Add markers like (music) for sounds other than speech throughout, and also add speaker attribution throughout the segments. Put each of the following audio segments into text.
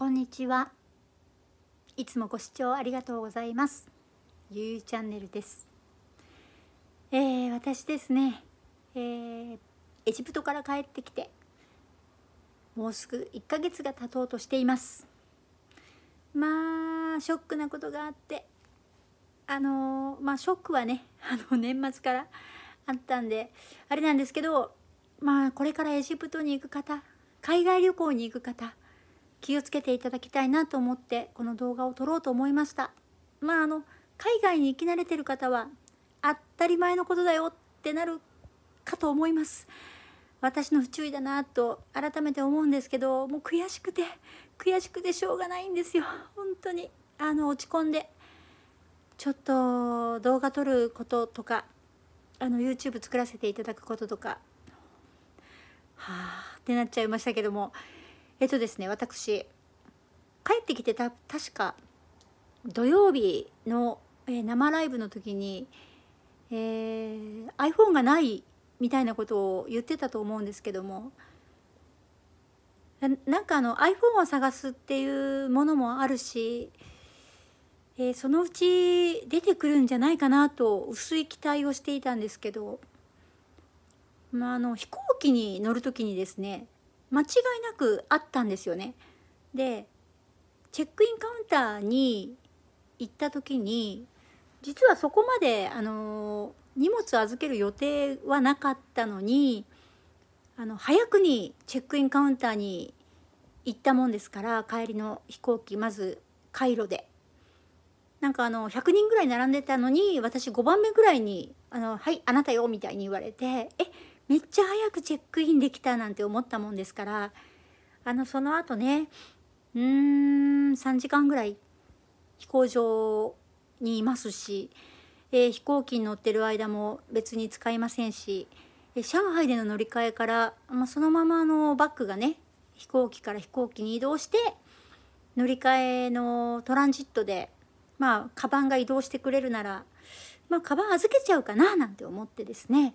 Speaker 1: こんにちはいつもご視聴ありがとうございますゆうチャンネルです、えー、私ですね、えー、エジプトから帰ってきてもうすぐ1ヶ月が経とうとしていますまあショックなことがあってあのー、まあショックはねあの年末からあったんであれなんですけどまあこれからエジプトに行く方海外旅行に行く方気をつけていただきたいなと思ってこの動画を撮ろうと思いましたまああの海外に行き慣れてる方は当たり前のことだよってなるかと思います私の不注意だなと改めて思うんですけどもう悔しくて悔しくてしょうがないんですよ本当にあの落ち込んでちょっと動画撮ることとかあの YouTube 作らせていただくこととかはあってなっちゃいましたけどもえっとですね私帰ってきてた確か土曜日の、えー、生ライブの時に、えー、iPhone がないみたいなことを言ってたと思うんですけどもなんかあの iPhone を探すっていうものもあるし、えー、そのうち出てくるんじゃないかなと薄い期待をしていたんですけど、まあ、あの飛行機に乗る時にですね間違いなくあったんですよね。でチェックインカウンターに行った時に実はそこまであの荷物預ける予定はなかったのにあの早くにチェックインカウンターに行ったもんですから帰りの飛行機まずカイロでなんかあの100人ぐらい並んでたのに私5番目ぐらいに「あのはいあなたよ」みたいに言われて「えめっちゃ早くチェックインできたなんて思ったもんですからあのその後ねうーん3時間ぐらい飛行場にいますし、えー、飛行機に乗ってる間も別に使いませんし、えー、上海での乗り換えから、まあ、そのままのバッグがね飛行機から飛行機に移動して乗り換えのトランジットでまあカバンが移動してくれるならまあカバン預けちゃうかななんて思ってですね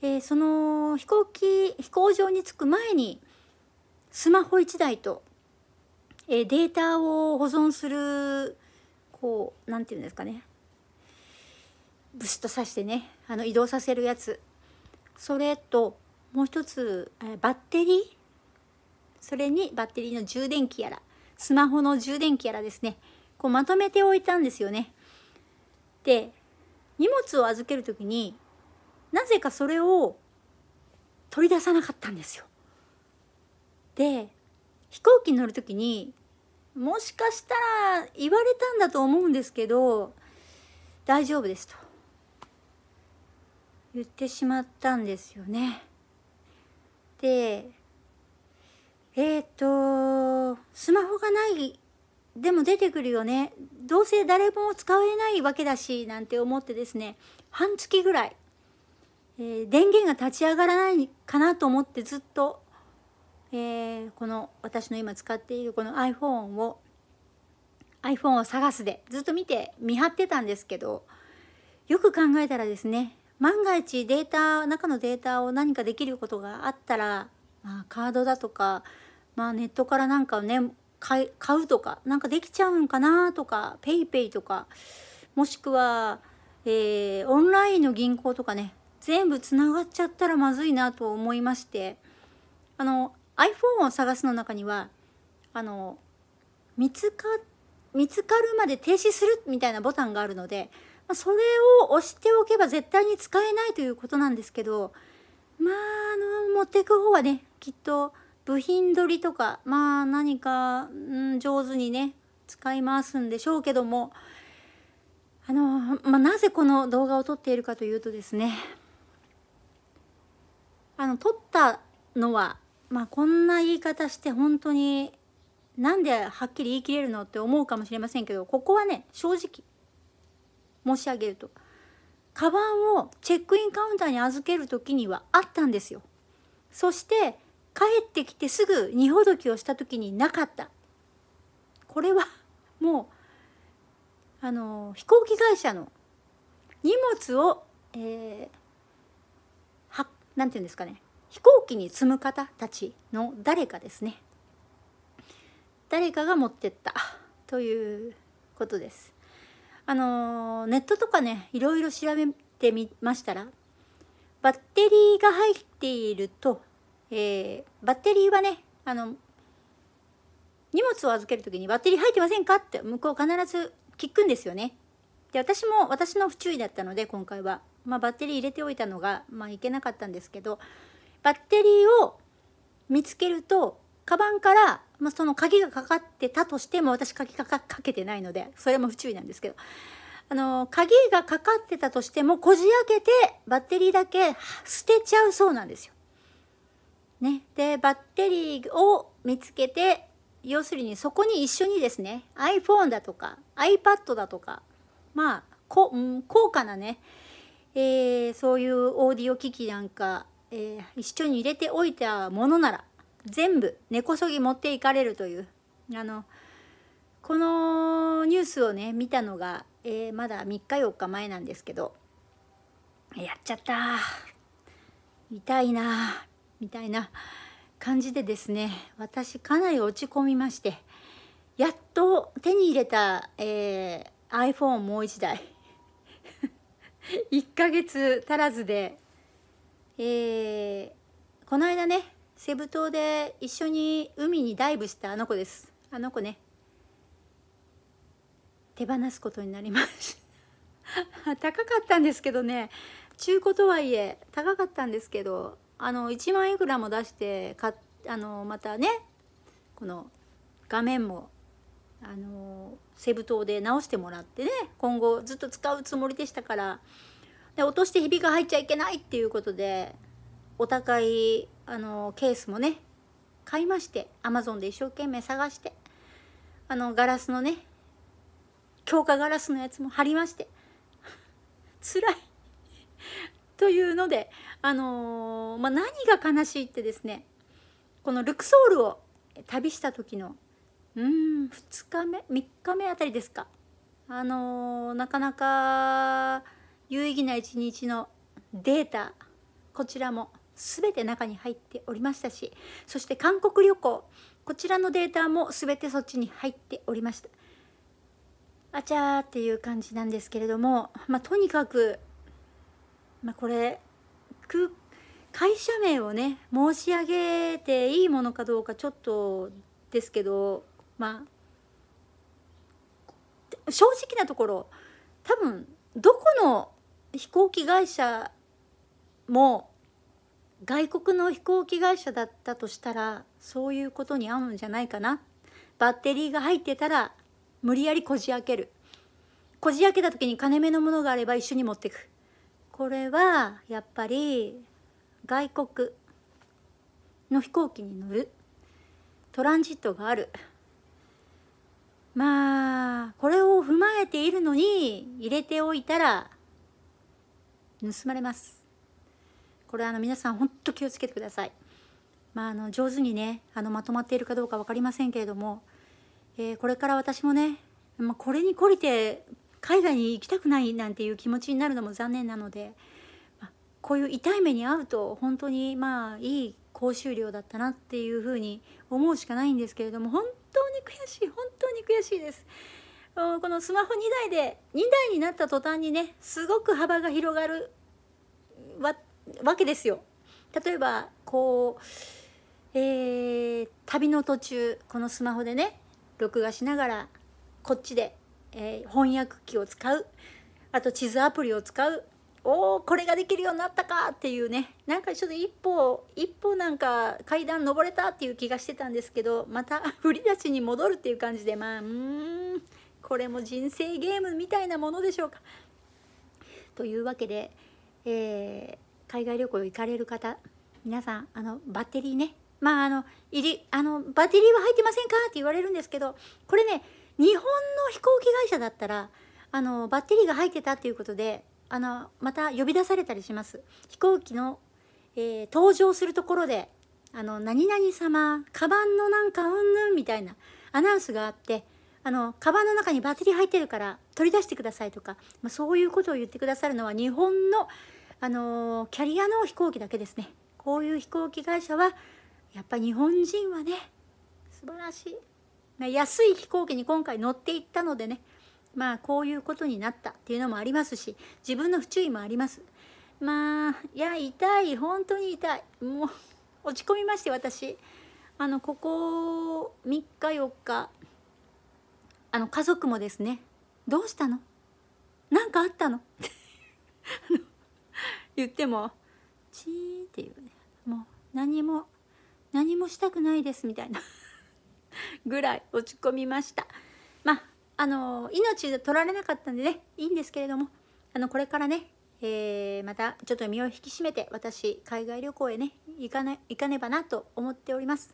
Speaker 1: えー、その飛行機飛行場に着く前にスマホ1台と、えー、データを保存するこう何て言うんですかねブスッと刺してねあの移動させるやつそれともう一つ、えー、バッテリーそれにバッテリーの充電器やらスマホの充電器やらですねこうまとめておいたんですよね。で荷物を預ける時になぜかそれを取り出さなかったんですよ。で飛行機に乗る時にもしかしたら言われたんだと思うんですけど大丈夫ですと言ってしまったんですよね。でえっ、ー、とスマホがないでも出てくるよねどうせ誰も使えないわけだしなんて思ってですね半月ぐらいえー、電源が立ち上がらないかなと思ってずっと、えー、この私の今使っているこの iPhone を iPhone を探すでずっと見て見張ってたんですけどよく考えたらですね万が一データ中のデータを何かできることがあったら、まあ、カードだとか、まあ、ネットからなんかをね買うとかなんかできちゃうんかなとか PayPay とかもしくは、えー、オンラインの銀行とかね全部つながっちゃったらまずいなと思いましてあの iPhone を探すの中にはあの見つか見つかるまで停止するみたいなボタンがあるのでそれを押しておけば絶対に使えないということなんですけどまああの持っていく方はねきっと部品取りとかまあ何か、うん、上手にね使い回すんでしょうけどもあの、まあ、なぜこの動画を撮っているかというとですねあの取ったのは、まあ、こんな言い方して本当になんではっきり言い切れるのって思うかもしれませんけどここはね正直申し上げるとカバンをチェックインカウンターに預ける時にはあったんですよそして帰ってきてすぐ荷ほどきをした時になかったこれはもうあの飛行機会社の荷物を、えー、何て言うんですかね飛行機に積む方たちの誰かですね誰かが持ってったということですあのネットとかねいろいろ調べてみましたらバッテリーが入っていると、えー、バッテリーはねあの荷物を預ける時にバッテリー入ってませんかって向こう必ず聞くんですよねで私も私の不注意だったので今回はまあ、バッテリー入れておいたのが、まあ、いけなかったんですけどバッテリーを見つけるとカバンから、まあ、その鍵がかかってたとしても私鍵がかけてないのでそれも不注意なんですけどあの鍵がかかってたとしてもこじ開けてバッテリーだけ捨てちゃうそうなんですよ。ね、でバッテリーを見つけて要するにそこに一緒にですね iPhone だとか iPad だとかまあこ、うん、高価なねえー、そういうオーディオ機器なんか、えー、一緒に入れておいたものなら全部根こそぎ持っていかれるというあのこのニュースをね見たのが、えー、まだ3日4日前なんですけどやっちゃった痛いなみたいな感じでですね私かなり落ち込みましてやっと手に入れた、えー、iPhone もう1台。1 (laughs) ヶ月足らずで、えー、この間ねセブ島で一緒に海にダイブしたあの子ですあの子ね手放すことになりました (laughs) 高かったんですけどね中古とはいえ高かったんですけどあの1万いくらも出してかあのまたねこの画面もあのセブ島で直してもらってね今後ずっと使うつもりでしたからで落としてひびが入っちゃいけないっていうことでお高いあのケースもね買いましてアマゾンで一生懸命探してあのガラスのね強化ガラスのやつも貼りまして (laughs) 辛い (laughs) というので、あのー、まあ、何が悲しいってですねこのルクソールを旅した時のうん2日目3日目あたりですかあのー、なかなか有意義な一日のデータこちらも全て中に入っておりましたしそして韓国旅行こちらのデータも全てそっちに入っておりましたあちゃーっていう感じなんですけれども、まあ、とにかく、まあ、これ会社名をね申し上げていいものかどうかちょっとですけどまあ正直なところ多分どこの飛行機会社も外国の飛行機会社だったとしたらそういうことに合うんじゃないかなバッテリーが入ってたら無理やりこじ開けるこじ開けた時に金目のものがあれば一緒に持ってくこれはやっぱり外国の飛行機に乗るトランジットがあるまあこれを踏まえているのに入れておいたら盗まれますこれあの皆さんんと気をつけてくださいまああの上手にねあのまとまっているかどうか分かりませんけれども、えー、これから私もね、まあ、これに懲りて海外に行きたくないなんていう気持ちになるのも残念なので、まあ、こういう痛い目に遭うと本当にまあいい講習料だったなっていうふうに思うしかないんですけれども本当に悔しい本当に悔しいです。このスマホ2台で2台になった途端にねすごく幅が広がるわけですよ。例えばこう、えー、旅の途中このスマホでね録画しながらこっちで、えー、翻訳機を使うあと地図アプリを使うおおこれができるようになったかっていうねなんかちょっと一歩一歩なんか階段登れたっていう気がしてたんですけどまた (laughs) 振り出しに戻るっていう感じでまあうんこれも人生ゲームみたいなものでしょうか。というわけで、えー、海外旅行行かれる方皆さんあのバッテリーねまああの入りあのバッテリーは入ってませんかって言われるんですけどこれね日本の飛行機会社だったらあのバッテリーが入ってたっていうことであのまた呼び出されたりします飛行機の、えー、搭乗するところで「あの何々様カバンのなんかうんぬん」みたいなアナウンスがあって「あのカバンの中にバッテリー入ってるから取り出してください」とか、まあ、そういうことを言ってくださるのは日本の、あのー、キャリアの飛行機だけですねこういう飛行機会社はやっぱ日本人はね素晴らしい、まあ、安い飛行機に今回乗っていったのでねまあこういうことになったっていうのもありますし自分の不注意もありますまあいや痛い本当に痛いもう落ち込みまして私あのここ3日4日あの家族もですね「どうしたの何かあったのて言っても「チー」っていうねもう何も何もしたくないですみたいなぐらい落ち込みましたまああの命取られなかったんでねいいんですけれどもあのこれからね、えー、またちょっと身を引き締めて私海外旅行へね行かね行かねばなと思っております。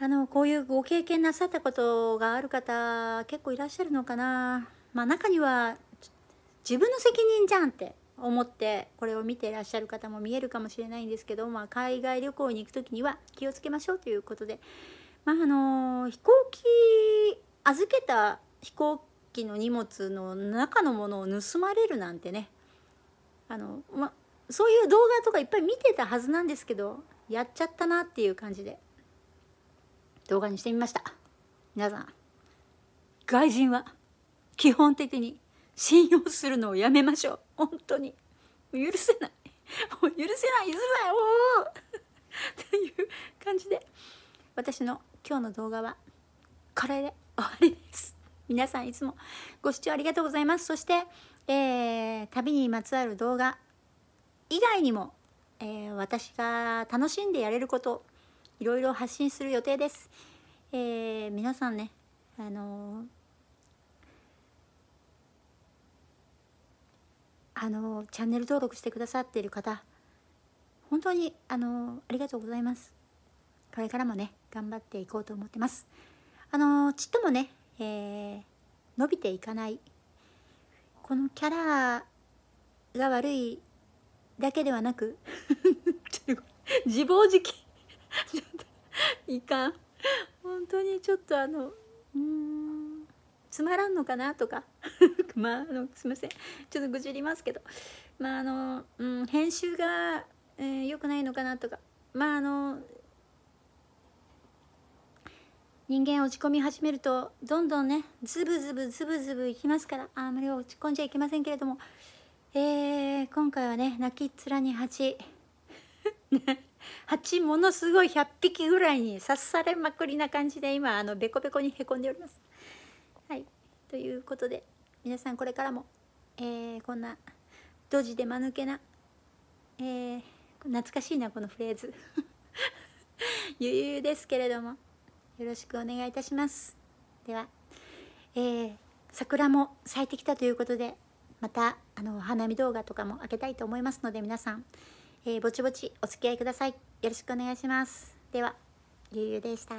Speaker 1: あのこういうご経験なさったことがある方結構いらっしゃるのかな、まあ、中には自分の責任じゃんって思ってこれを見てらっしゃる方も見えるかもしれないんですけど、まあ、海外旅行に行く時には気をつけましょうということで、まあ、あの飛行機預けた飛行機の荷物の中のものを盗まれるなんてねあの、ま、そういう動画とかいっぱい見てたはずなんですけどやっちゃったなっていう感じで動画にしてみました皆さん外人は基本的に信用するのをやめましょう本当に許せないもう許せない許せないおおっていう感じで私の今日の動画はこれで。終わりです皆さんいつもご視聴ありがとうございますそして、えー、旅にまつわる動画以外にも、えー、私が楽しんでやれることいろいろ発信する予定です、えー、皆さんねあのー、あのチャンネル登録してくださっている方本当にあのありがとうございますこれからもね頑張っていこうと思ってますあのちっともね、えー、伸びていかないこのキャラが悪いだけではなく (laughs) 自暴自棄 (laughs) いかん本当にちょっとあのうんつまらんのかなとか (laughs) まああのすいませんちょっと愚痴りますけどまああの、うん、編集が良、えー、くないのかなとかまああの人間落ち込み始めるとどんどんねズブズブズブズブいきますからあんまり落ち込んじゃいけませんけれども、えー、今回はね泣きっ面に蜂 (laughs) 蜂ものすごい100匹ぐらいに刺されまくりな感じで今あのベコベコにへこんでおります。はいということで皆さんこれからも、えー、こんなドジで間抜けな、えー、懐かしいなこのフレーズ (laughs) 余裕ですけれども。よろしくお願いいたしますでは、えー、桜も咲いてきたということでまたあの花見動画とかも開けたいと思いますので皆さん、えー、ぼちぼちお付き合いくださいよろしくお願いしますではゆうゆうでした